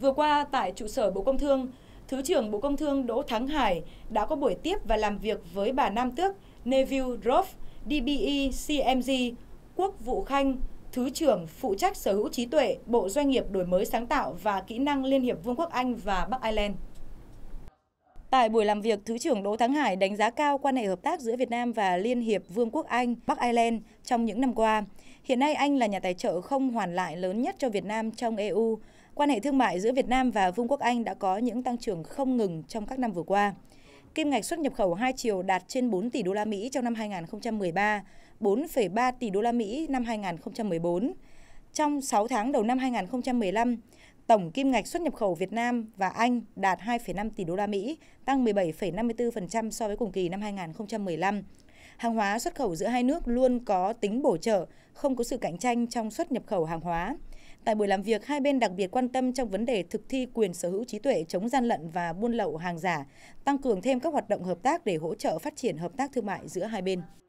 Vừa qua tại trụ sở Bộ Công Thương, Thứ trưởng Bộ Công Thương Đỗ Thắng Hải đã có buổi tiếp và làm việc với bà Nam Tước, Neville roth DBE CMG, Quốc Vụ Khanh, Thứ trưởng phụ trách sở hữu trí tuệ, Bộ Doanh nghiệp Đổi mới sáng tạo và Kỹ năng Liên hiệp Vương quốc Anh và Bắc Ireland. Tại buổi làm việc, Thứ trưởng Đỗ Thắng Hải đánh giá cao quan hệ hợp tác giữa Việt Nam và Liên hiệp Vương quốc Anh, Bắc Ireland trong những năm qua. Hiện nay Anh là nhà tài trợ không hoàn lại lớn nhất cho Việt Nam trong EU. Quan hệ thương mại giữa Việt Nam và Vương quốc Anh đã có những tăng trưởng không ngừng trong các năm vừa qua. Kim ngạch xuất nhập khẩu hai chiều đạt trên 4 tỷ đô la Mỹ trong năm 2013, 4,3 tỷ đô la Mỹ năm 2014. Trong 6 tháng đầu năm 2015, tổng kim ngạch xuất nhập khẩu Việt Nam và Anh đạt 2,5 tỷ đô la Mỹ, tăng 17,54% so với cùng kỳ năm 2015, hàng hóa xuất khẩu giữa hai nước luôn có tính bổ trợ, không có sự cạnh tranh trong xuất nhập khẩu hàng hóa. Tại buổi làm việc, hai bên đặc biệt quan tâm trong vấn đề thực thi quyền sở hữu trí tuệ chống gian lận và buôn lậu hàng giả, tăng cường thêm các hoạt động hợp tác để hỗ trợ phát triển hợp tác thương mại giữa hai bên.